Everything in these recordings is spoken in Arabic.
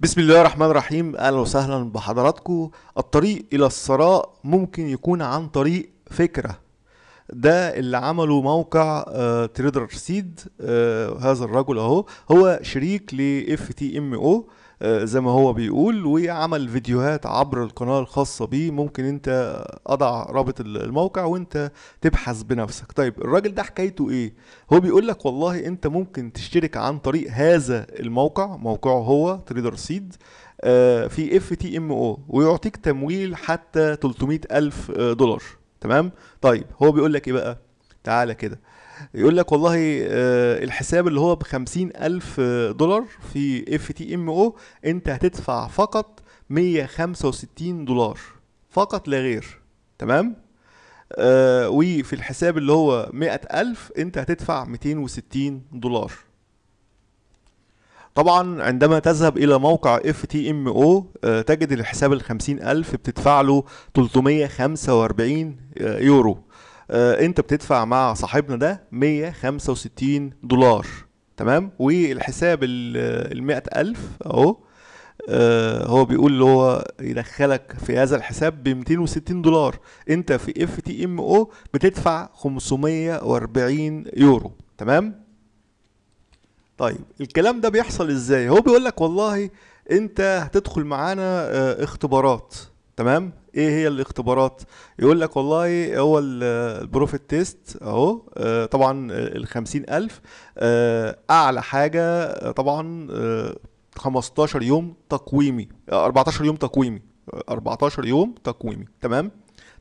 بسم الله الرحمن الرحيم اهلا وسهلا بحضراتكم الطريق الى الثراء ممكن يكون عن طريق فكره ده اللي عمله موقع آه تريدر سيد آه هذا الرجل اهو هو شريك ل اف تي ام او آه، زي ما هو بيقول وعمل فيديوهات عبر القناة الخاصة بيه ممكن انت اضع رابط الموقع وانت تبحث بنفسك طيب الراجل ده حكايته ايه هو بيقول لك والله انت ممكن تشترك عن طريق هذا الموقع موقعه هو تريدر سيد آه، في اف تي ام او ويعطيك تمويل حتى 300 الف آه، دولار تمام طيب هو بيقول لك ايه بقى تعالى كده يقول لك والله آه، الحساب اللي هو ب ألف آه، دولار في اف تي ام او انت هتدفع فقط 165 دولار فقط لا غير تمام آه، وفي الحساب اللي هو ألف انت هتدفع 260 دولار طبعا عندما تذهب الى موقع اف تي ام او تجد الحساب ال 50000 بتدفع له 345 يورو آه، انت بتدفع مع صاحبنا ده 165 دولار تمام والحساب ال 100000 آه، اهو آه، هو بيقول اللي هو يدخلك في هذا الحساب ب 260 دولار انت في اف تي ام او بتدفع 540 يورو تمام طيب الكلام ده بيحصل ازاي هو بيقول لك والله انت هتدخل معانا اختبارات تمام ايه هي الاختبارات يقول لك والله هو البروفيت تيست اهو آه، طبعا ال 50000 آه، اعلى حاجه آه، طبعا 15 يوم تقويمي 14 يوم تقويمي 14 يوم تقويمي تمام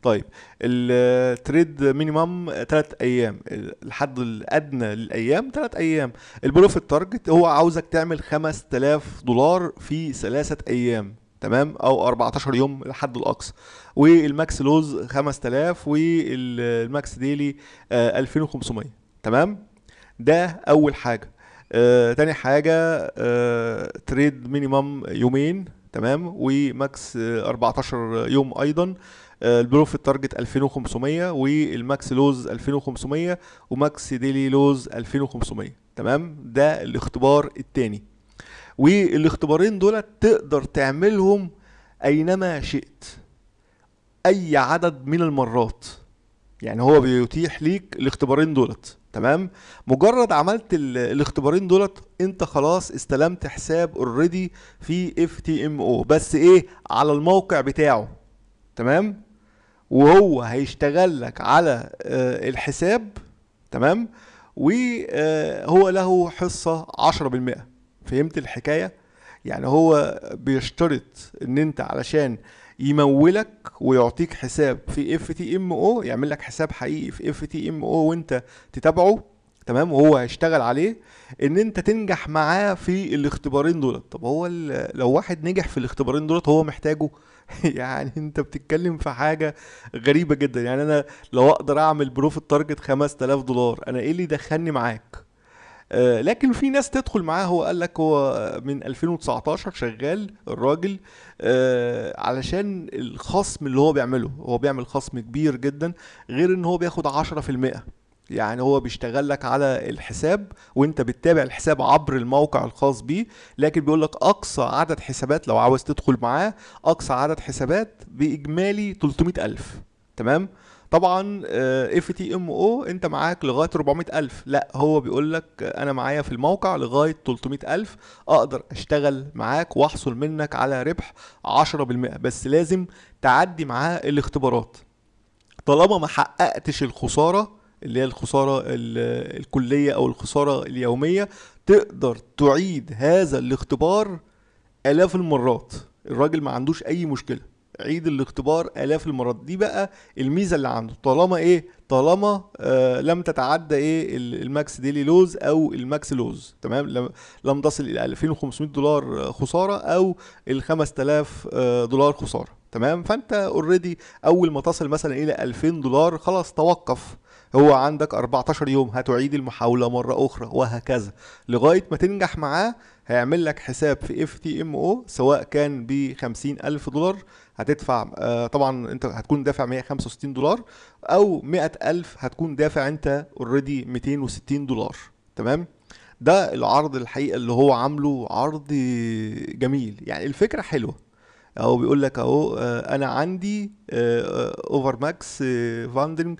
طيب التريد مينيمم 3 ايام الحد الادنى للايام 3 ايام البروفيت تارجت هو عاوزك تعمل 5000 دولار في ثلاثه ايام تمام او 14 يوم لحد الاقصى والماكس لوز 5000 والماكس ديلي 2500 آه، تمام ده اول حاجه آه تاني حاجه آه تريد مينيمم يومين تمام وماكس آه 14 يوم ايضا آه البروفيت تارجت 2500 والماكس لوز 2500 وماكس ديلي لوز 2500 تمام ده الاختبار التاني والاختبارين دول تقدر تعملهم اينما شئت اي عدد من المرات يعني هو بيتيح ليك الاختبارين دولت تمام مجرد عملت الاختبارين دولت انت خلاص استلمت حساب اوريدي في اف تي ام او بس ايه على الموقع بتاعه تمام وهو هيشتغل لك على آه، الحساب تمام وهو له حصه 10% فهمت الحكايه يعني هو بيشترط ان انت علشان يمولك ويعطيك حساب في اف تي ام او يعمل لك حساب حقيقي في اف تي ام او وانت تتابعه تمام وهو هيشتغل عليه ان انت تنجح معاه في الاختبارين دولت طب هو لو واحد نجح في الاختبارين دولت هو محتاجه يعني انت بتتكلم في حاجه غريبه جدا يعني انا لو اقدر اعمل بروف التارجت 5000 دولار انا ايه اللي دخلني معاك آه، لكن في ناس تدخل معاه هو قال لك هو من 2019 شغال الراجل آه، علشان الخصم اللي هو بيعمله هو بيعمل خصم كبير جدا غير ان هو بياخد 10% يعني هو بيشتغل لك على الحساب وانت بتتابع الحساب عبر الموقع الخاص بيه لكن بيقول لك اقصى عدد حسابات لو عاوز تدخل معاه اقصى عدد حسابات باجمالي 300000 تمام طبعا اف تي ام او انت معاك لغايه 400000 لا هو بيقول لك انا معايا في الموقع لغايه 300000 اقدر اشتغل معاك واحصل منك على ربح 10% بس لازم تعدي معاه الاختبارات طالما ما حققتش الخساره اللي هي الخساره الكليه او الخساره اليوميه تقدر تعيد هذا الاختبار الاف المرات الراجل ما عندوش اي مشكله عيد الاختبار الاف المرات دي بقى الميزه اللي عنده طالما ايه طالما آه لم تتعدى ايه الماكس ديلي لوز او الماكس لوز تمام لم, لم تصل الى 2500 دولار آه، خساره او ال 5000 آه، دولار خساره تمام فانت اوريدي اول ما تصل مثلا الى 2000 دولار خلاص توقف هو عندك 14 يوم هتعيد المحاولة مرة أخرى وهكذا لغاية ما تنجح معاه هيعمل لك حساب في اف تي ام او سواء كان ب 50000 دولار هتدفع آه، طبعا انت هتكون دافع 165 دولار او 100000 هتكون دافع انت اوريدي 260 دولار تمام ده العرض الحقيقه اللي هو عامله عرض جميل يعني الفكره حلوه او بيقول لك اهو آه، انا عندي اوفر ماكس فاندنج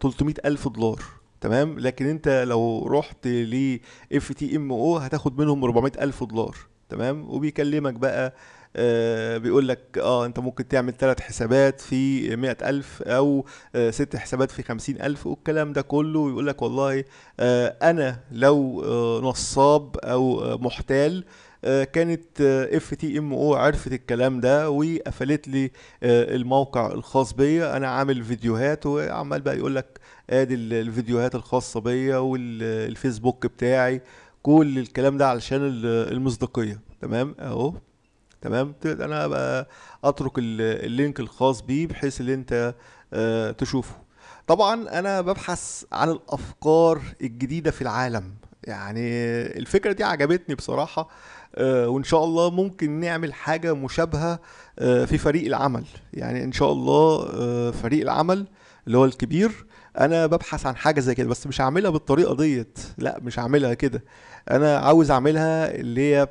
300 الف دولار تمام لكن انت لو رحت ل اف تي ام او هتاخد منهم 400 الف دولار تمام وبيكلمك بقى آه، بيقول لك اه انت ممكن تعمل ثلاث حسابات في مئة ألف أو آه، ست حسابات في خمسين ألف والكلام ده كله ويقول لك والله آه، أنا لو نصاب أو محتال كانت اف تي ام او عرفت الكلام ده وقفلت لي الموقع الخاص بيا انا عامل فيديوهات وعمال بقى يقول لك ادي الفيديوهات الخاصه بيا والفيسبوك بتاعي كل الكلام ده علشان المصداقيه تمام اهو تمام انا اترك اللينك الخاص بيه بحيث ان انت آه، تشوفه طبعا انا ببحث عن الافكار الجديده في العالم يعني الفكره دي عجبتني بصراحه آه، وان شاء الله ممكن نعمل حاجه مشابهه آه، في فريق العمل يعني ان شاء الله فريق العمل اللي هو الكبير انا ببحث عن حاجه زي كده بس مش هعملها بالطريقه ديت لا مش هعملها كده انا عاوز اعملها اللي هي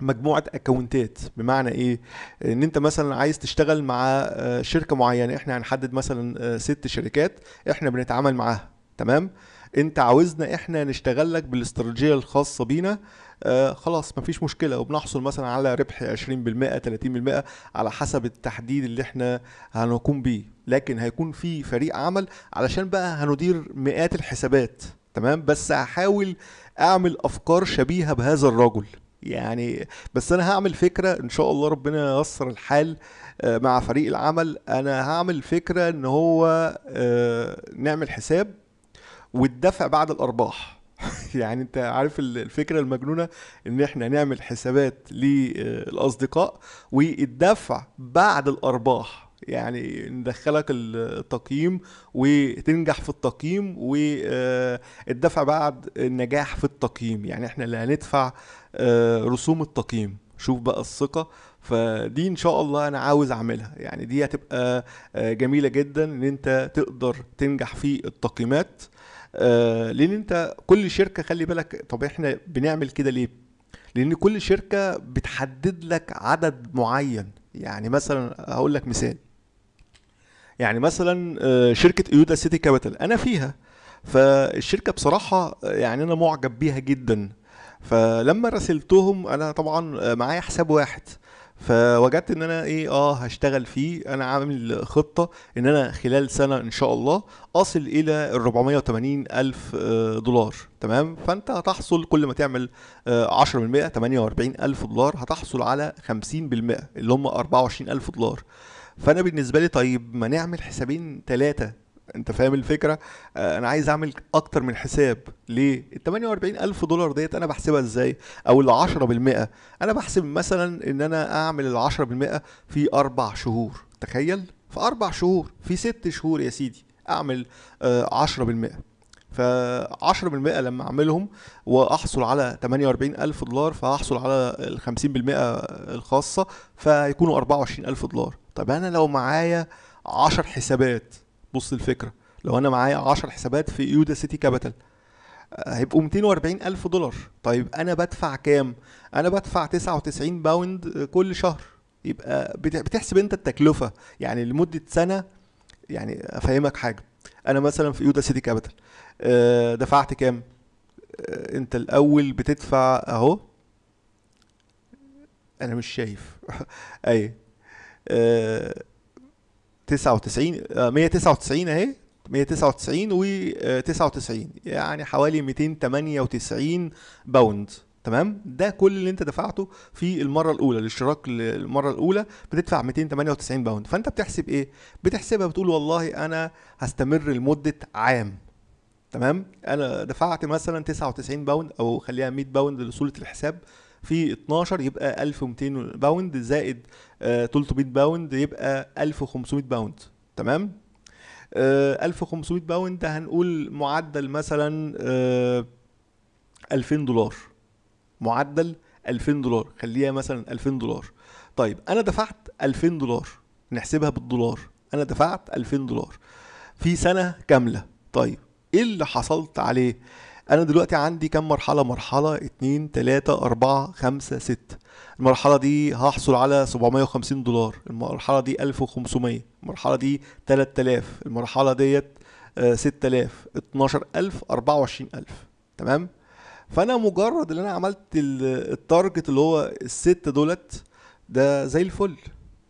مجموعه اكونتات بمعنى ايه ان انت مثلا عايز تشتغل مع آه، شركه معينه احنا هنحدد مثلا آه، ست شركات احنا بنتعامل معاها تمام انت عاوزنا احنا نشتغل لك بالاستراتيجيه الخاصه بينا آه خلاص مفيش مشكله وبنحصل مثلا على ربح 20% 30% على حسب التحديد اللي احنا هنقوم بيه لكن هيكون في فريق عمل علشان بقى هندير مئات الحسابات تمام بس هحاول اعمل افكار شبيهه بهذا الرجل يعني بس انا هعمل فكره ان شاء الله ربنا ييسر الحال آه، مع فريق العمل انا هعمل فكره ان هو آه، نعمل حساب والدفع بعد الارباح يعني انت عارف الفكره المجنونه ان احنا نعمل حسابات للاصدقاء والدفع بعد الارباح يعني ندخلك التقييم وتنجح في التقييم والدفع آه، بعد النجاح في التقييم يعني احنا اللي هندفع آه، رسوم التقييم شوف بقى الثقة فدي ان شاء الله انا عاوز اعملها يعني دي هتبقى آه، جميلة جدا ان انت تقدر تنجح في التقييمات لان انت كل شركة خلي بالك طب احنا بنعمل كده ليه لان كل شركة بتحدد لك عدد معين يعني مثلا هقول لك مثال يعني مثلا آه، شركه ايودا سيتي كابيتال انا فيها فالشركه بصراحه آه، يعني انا معجب بيها جدا فلما راسلتهم انا طبعا آه، معايا حساب واحد فوجدت ان انا ايه اه هشتغل فيه انا عامل خطه ان انا خلال سنه ان شاء الله اصل الى ال 480 الف دولار تمام فانت هتحصل كل ما تعمل 10 48 الف دولار هتحصل على 50% اللي هم 24 الف دولار فانا بالنسبه لي طيب ما نعمل حسابين ثلاثه انت فاهم الفكره آه انا عايز اعمل اكتر من حساب ليه ال 48 الف دولار ديت انا بحسبها ازاي او ال 10% انا بحسب مثلا ان انا اعمل ال 10% في اربع شهور تخيل في اربع شهور في ست شهور يا سيدي اعمل آه 10% ف 10% لما اعملهم واحصل على 48 الف دولار فهحصل على ال 50% الخاصه فيكونوا 24 الف دولار طب انا لو معايا 10 حسابات بص الفكره لو انا معايا 10 حسابات في يودا سيتي كابيتال آه، هيبقوا 240 ألف دولار طيب أنا بدفع كام؟ أنا بدفع 99 باوند كل شهر يبقى بتحسب أنت التكلفة يعني لمدة سنة يعني أفهمك حاجة أنا مثلا في يودا سيتي كابيتال آه، دفعت كام؟ آه، أنت الأول بتدفع أهو أنا مش شايف أي 99 199 آه، اهي 199 و 99 آه، يعني حوالي 298 باوند تمام ده كل اللي انت دفعته في المره الاولى الاشتراك للمره الاولى بتدفع 298 باوند فانت بتحسب ايه بتحسبها بتقول والله انا هستمر لمده عام تمام انا دفعت مثلا 99 باوند او خليها 100 باوند لصوله الحساب في 12 يبقى 1200 باوند زائد 300 آه، باوند يبقى 1500 باوند تمام 1500 آه، باوند ده هنقول معدل مثلا 2000 آه، دولار معدل 2000 دولار خليها مثلا 2000 دولار طيب انا دفعت 2000 دولار نحسبها بالدولار انا دفعت 2000 دولار في سنه كامله طيب ايه اللي حصلت عليه انا دلوقتي عندي كام مرحله مرحله 2 3 4 5 6 المرحله دي هحصل على 750 دولار المرحله دي 1500 المرحله دي 3000 المرحله ديت 6000 12000 24000 تمام فانا مجرد ان انا عملت التارجت اللي هو الست دولت ده زي الفل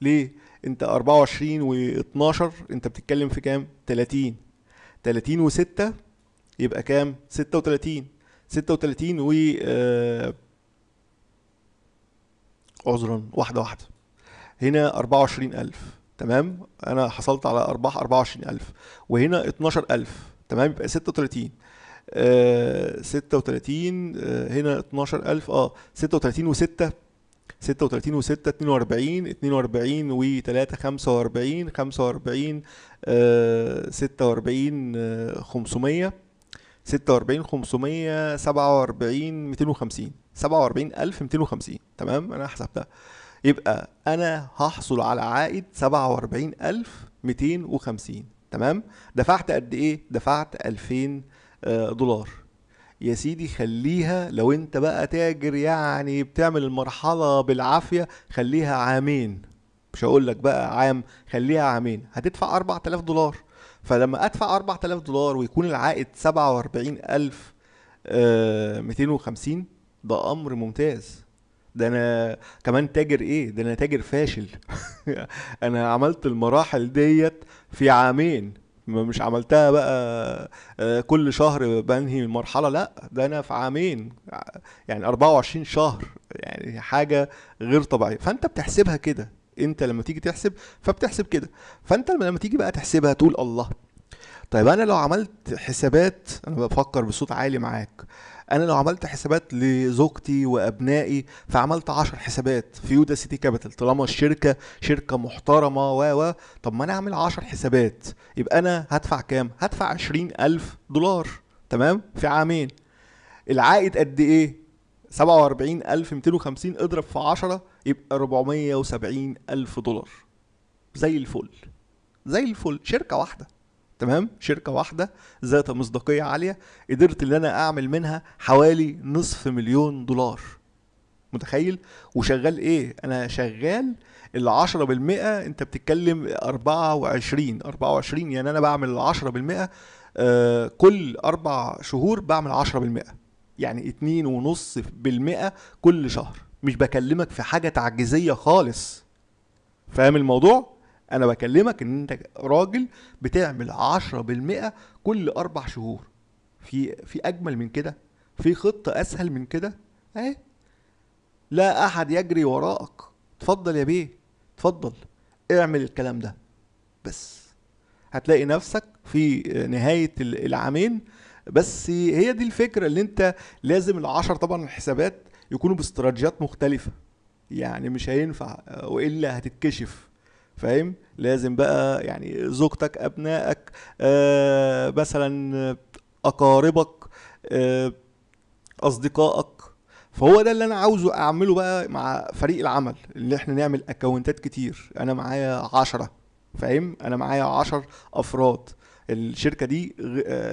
ليه انت 24 و12 انت بتتكلم في كام 30 30 و6 يبقى كام 36 36 و آه، عذرا واحده واحده هنا 24000 تمام انا حصلت على ارباح 24000 وهنا 12000 تمام يبقى 36 آه 36 آه هنا 12000 اه 36 و6 36 و6 42 42 و3 45 45 آه 46 500 46 500 47 250 47250 تمام انا حسبتها يبقى انا هحصل على عائد 47250 تمام دفعت قد ايه دفعت 2000 آه، دولار يا سيدي خليها لو انت بقى تاجر يعني بتعمل المرحله بالعافيه خليها عامين مش هقول لك بقى عام خليها عامين هتدفع 4000 دولار فلما ادفع 4000 دولار ويكون العائد 47250 آه، ده امر ممتاز ده انا كمان تاجر ايه ده انا تاجر فاشل انا عملت المراحل ديت في عامين مش عملتها بقى آه، كل شهر بنهي المرحله لا ده انا في عامين يعني 24 شهر يعني حاجه غير طبيعيه فانت بتحسبها كده انت لما تيجي تحسب فبتحسب كده فانت لما تيجي بقى تحسبها تقول الله طيب انا لو عملت حسابات انا بفكر بصوت عالي معاك انا لو عملت حسابات لزوجتي وابنائي فعملت 10 حسابات في يودا سيتي كابيتال طالما الشركه شركه محترمه و و طب ما انا اعمل 10 حسابات يبقى انا هدفع كام هدفع 20000 دولار تمام في عامين العائد قد ايه 47250 اضرب في 10 يبقى 470 ألف دولار زي الفل زي الفل شركة واحدة تمام شركة واحدة ذات مصداقية عالية قدرت ان انا اعمل منها حوالي نصف مليون دولار متخيل وشغال ايه انا شغال العشرة بالمئة انت بتتكلم اربعة وعشرين اربعة وعشرين يعني انا بعمل العشرة بالمئة آه كل اربع شهور بعمل عشرة بالمئة يعني اتنين ونص بالمئة كل شهر مش بكلمك في حاجه تعجيزيه خالص فاهم الموضوع انا بكلمك ان انت راجل بتعمل بالمئة كل اربع شهور في في اجمل من كده في خطه اسهل من كده اهي لا احد يجري وراءك اتفضل يا بيه اتفضل اعمل الكلام ده بس هتلاقي نفسك في نهايه العامين بس هي دي الفكره اللي انت لازم العشر طبعا الحسابات يكونوا باستراتيجيات مختلفه يعني مش هينفع آه، والا هتتكشف فاهم لازم بقى يعني زوجتك ابنائك آه مثلا اقاربك آه اصدقائك فهو ده اللي انا عاوزه اعمله بقى مع فريق العمل اللي احنا نعمل اكونتات كتير انا معايا عشرة فاهم انا معايا عشر افراد الشركه دي آه، آه،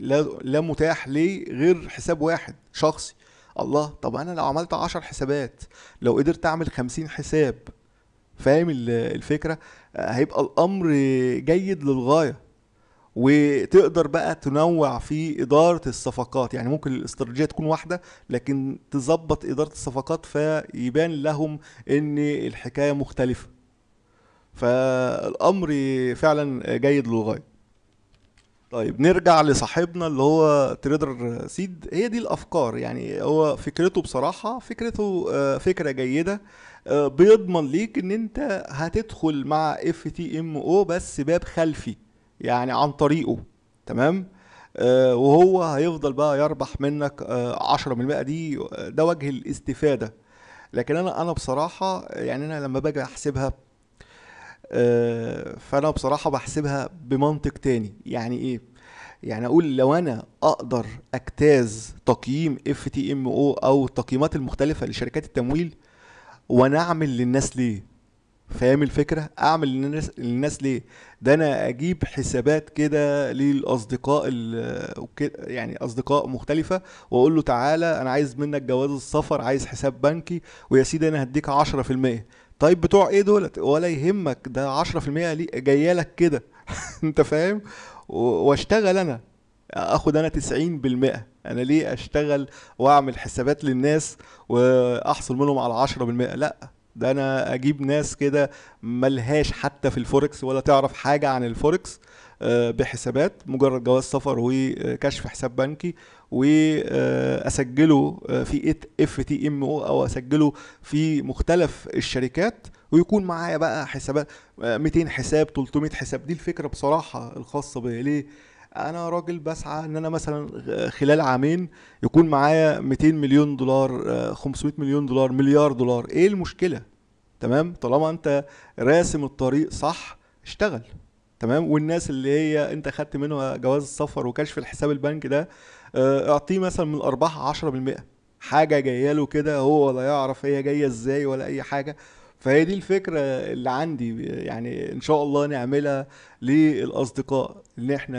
لا لا متاح لي غير حساب واحد شخصي الله طب انا لو عملت عشر حسابات لو قدرت اعمل خمسين حساب فاهم الفكرة هيبقى الامر جيد للغاية وتقدر بقى تنوع في إدارة الصفقات يعني ممكن الاستراتيجية تكون واحدة لكن تظبط إدارة الصفقات فيبان لهم إن الحكاية مختلفة فالأمر فعلا جيد للغاية طيب نرجع لصاحبنا اللي هو تريدر سيد هي دي الافكار يعني هو فكرته بصراحه فكرته آه، فكره جيده آه، بيضمن ليك ان انت هتدخل مع اف تي ام او بس باب خلفي يعني عن طريقه تمام آه، وهو هيفضل بقى يربح منك 10% دي ده وجه الاستفاده لكن انا انا بصراحه يعني انا لما باجي احسبها آه، فانا بصراحه بحسبها بمنطق تاني يعني ايه يعني اقول لو انا اقدر اجتاز تقييم اف تي ام او او التقييمات المختلفه لشركات التمويل وانا اعمل للناس ليه فاهم الفكره اعمل للناس, للناس ليه ده انا اجيب حسابات كده للاصدقاء يعني اصدقاء مختلفه واقول له تعالى انا عايز منك جواز السفر عايز حساب بنكي ويا سيدي انا هديك 10% طيب بتوع ايه دولت ولا يهمك ده 10% جايه لك كده انت فاهم واشتغل انا اخد انا 90% انا ليه اشتغل واعمل حسابات للناس واحصل منهم على 10% لا ده انا اجيب ناس كده ملهاش حتى في الفوركس ولا تعرف حاجه عن الفوركس آه، بحسابات مجرد جواز سفر وكشف حساب بنكي واسجله آه، في اف تي ام او او اسجله في مختلف الشركات ويكون معايا بقى حسابات 200 حساب 300 آه، حساب دي الفكره بصراحه الخاصه بيا ليه انا راجل بسعى ان انا مثلا آه، خلال عامين يكون معايا 200 مليون دولار 500 مليون دولار مليار دولار ايه المشكله تمام طالما انت راسم الطريق صح اشتغل تمام والناس اللي هي انت خدت منها جواز السفر وكشف الحساب البنك ده آه، اعطيه مثلا من الارباح 10% حاجه جايه له كده هو ولا يعرف هي جايه ازاي ولا اي حاجه فهي دي الفكره اللي عندي يعني ان شاء الله نعملها للاصدقاء ان احنا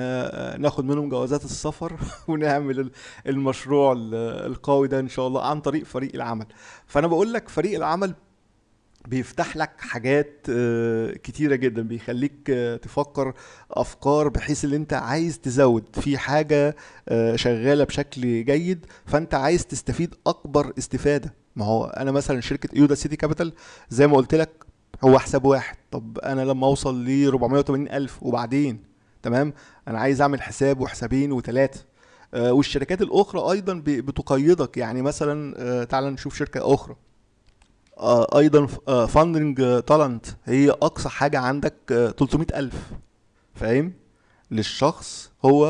آه، ناخد منهم جوازات السفر ونعمل المشروع القوي ده ان شاء الله عن طريق فريق العمل فانا بقول لك فريق العمل بيفتح لك حاجات آه، كتيرة جدا بيخليك آه، تفكر أفكار بحيث اللي أنت عايز تزود في حاجة آه، شغالة بشكل جيد فأنت عايز تستفيد أكبر استفادة ما هو أنا مثلا شركة يودا سيتي كابيتال زي ما قلت لك هو حساب واحد طب أنا لما أوصل ل 480 ألف وبعدين تمام أنا عايز أعمل حساب وحسابين وثلاثة والشركات الأخرى أيضا بتقيدك يعني مثلا تعال نشوف شركة أخرى آه، ايضا فاندنج آه، تالنت هي اقصى حاجه عندك 300000 آه، فاهم للشخص هو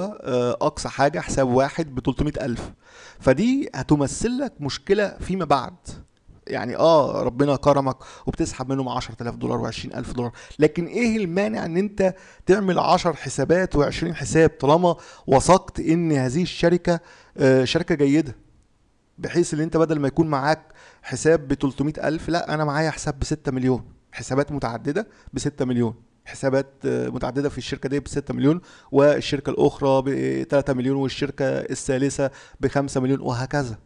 اقصى حاجه حساب واحد ب 300000 فدي هتمثل لك مشكله فيما بعد يعني اه ربنا كرمك وبتسحب منهم 10000 دولار و20000 دولار لكن ايه المانع ان انت تعمل 10 حسابات و20 حساب طالما وثقت ان هذه الشركه شركه جيده بحيث ان انت بدل ما يكون معاك حساب ب ألف لا انا معايا حساب ب 6 مليون حسابات متعدده ب 6 مليون حسابات آه، متعدده في الشركه دي ب 6 مليون والشركه الاخرى ب 3 مليون والشركه الثالثه ب 5 مليون وهكذا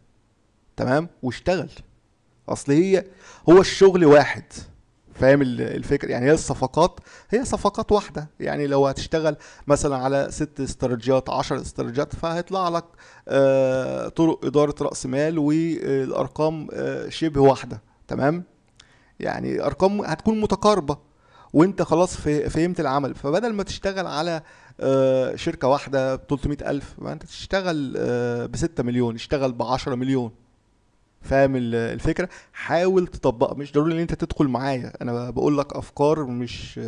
تمام واشتغل اصل هي هو الشغل واحد فاهم الفكره يعني هي الصفقات هي صفقات واحده يعني لو هتشتغل مثلا على ست استراتيجيات 10 استراتيجيات فهيطلع لك آه، طرق اداره راس مال والارقام آه، شبه واحده تمام يعني ارقام هتكون متقاربه وانت خلاص فهمت العمل فبدل ما تشتغل على آه، شركه واحده ب 300000 ما انت تشتغل ب 6 مليون اشتغل ب 10 مليون فاهم الفكره حاول تطبقها مش ضروري ان انت تدخل معايا انا بقول لك افكار مش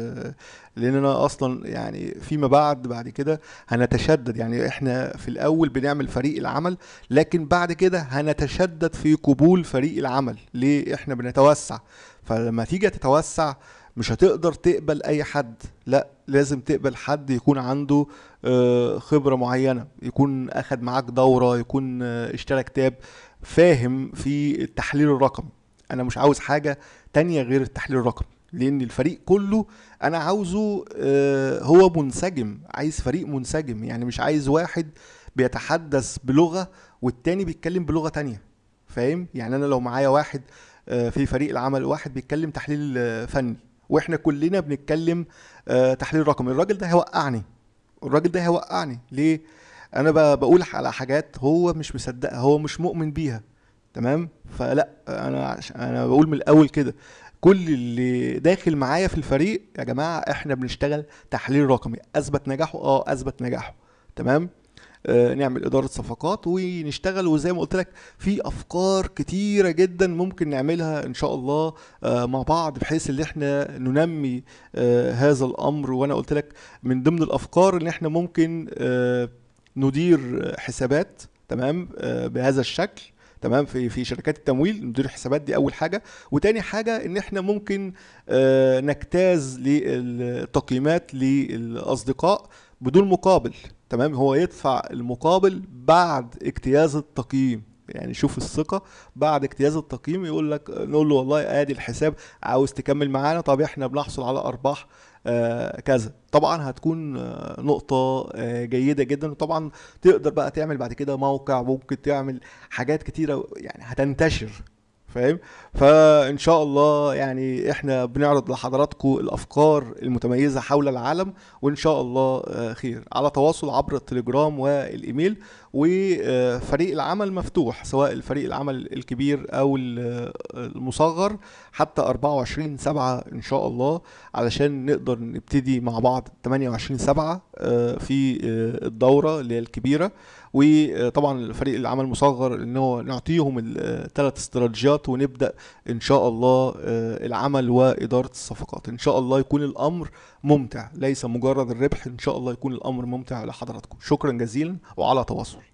لان انا اصلا يعني فيما بعد بعد كده هنتشدد يعني احنا في الاول بنعمل فريق العمل لكن بعد كده هنتشدد في قبول فريق العمل ليه احنا بنتوسع فلما تيجي تتوسع مش هتقدر تقبل اي حد لا لازم تقبل حد يكون عنده آه، خبره معينه يكون اخد معاك دوره يكون آه، اشترى كتاب فاهم في التحليل الرقمي انا مش عاوز حاجه تانية غير التحليل الرقمي لان الفريق كله انا عاوزه آه، هو منسجم عايز فريق منسجم يعني مش عايز واحد بيتحدث بلغه والتاني بيتكلم بلغه تانية فاهم يعني انا لو معايا واحد آه، في فريق العمل واحد بيتكلم تحليل آه، فني واحنا كلنا بنتكلم تحليل رقمي الراجل ده هيوقعني الراجل ده هيوقعني ليه انا بقول على حاجات هو مش مصدقها هو مش مؤمن بيها تمام فلا انا انا بقول من الاول كده كل اللي داخل معايا في الفريق يا جماعه احنا بنشتغل تحليل رقمي اثبت نجاحه اه اثبت نجاحه تمام آه نعمل اداره صفقات ونشتغل وزي ما قلت لك في افكار كتيره جدا ممكن نعملها ان شاء الله آه مع بعض بحيث ان احنا ننمي آه هذا الامر وانا قلت لك من ضمن الافكار ان احنا ممكن آه ندير حسابات تمام آه، بهذا الشكل تمام في في شركات التمويل ندير الحسابات دي اول حاجه وتاني حاجه ان احنا ممكن آه، نجتاز للتقييمات للاصدقاء بدون مقابل تمام هو يدفع المقابل بعد اجتياز التقييم يعني شوف الثقه بعد اجتياز التقييم يقول لك نقول له والله ادي الحساب عاوز تكمل معانا طب احنا بنحصل على ارباح آه، كذا طبعا هتكون آه، نقطة آه، جيدة جدا وطبعا تقدر بقى تعمل بعد كده موقع ممكن تعمل حاجات كتيرة يعني هتنتشر فاهم فان شاء الله يعني احنا بنعرض لحضراتكم الافكار المتميزه حول العالم وان شاء الله آه، خير على تواصل عبر التليجرام والايميل وفريق العمل مفتوح سواء الفريق العمل الكبير او آه، المصغر حتى 24 7 ان شاء الله علشان نقدر نبتدي مع بعض 28 7 آه، في الدوره اللي هي الكبيره وطبعا الفريق العمل مصغر ان هو نعطيهم الثلاث استراتيجيات ونبدا ان شاء الله آه، العمل واداره الصفقات ان شاء الله يكون الامر ممتع ليس مجرد الربح ان شاء الله يكون الامر ممتع لحضراتكم شكرا جزيلا وعلى تواصل